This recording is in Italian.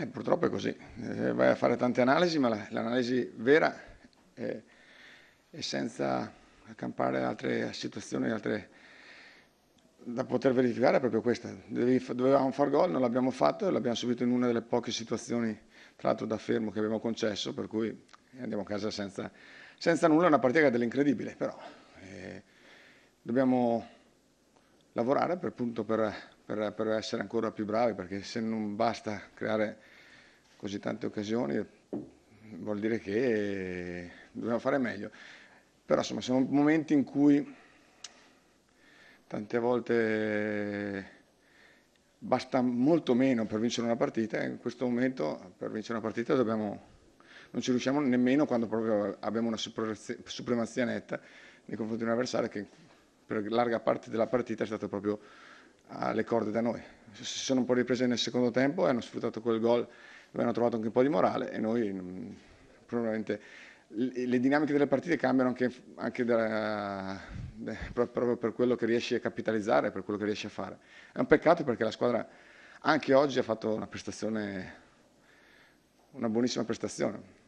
Eh, purtroppo è così, eh, vai a fare tante analisi, ma l'analisi vera è, è, senza accampare altre situazioni, altre da poter verificare è proprio questa. dovevamo far gol, non l'abbiamo fatto e l'abbiamo subito in una delle poche situazioni, tra l'altro da fermo, che abbiamo concesso, per cui andiamo a casa senza, senza nulla, una partita che è dell'incredibile, però eh, dobbiamo lavorare per, appunto, per, per, per essere ancora più bravi, perché se non basta creare così tante occasioni vuol dire che dobbiamo fare meglio. Però insomma sono momenti in cui tante volte basta molto meno per vincere una partita e in questo momento per vincere una partita dobbiamo, non ci riusciamo nemmeno quando proprio abbiamo una supremazia netta nei confronti di un avversario che per larga parte della partita è stato proprio ah, alle corde da noi. Si sono un po' riprese nel secondo tempo e hanno sfruttato quel gol dove hanno trovato anche un po' di morale e noi mm, probabilmente le dinamiche delle partite cambiano anche, anche da, da, proprio per quello che riesci a capitalizzare, per quello che riesci a fare. È un peccato perché la squadra anche oggi ha fatto una prestazione, una buonissima prestazione.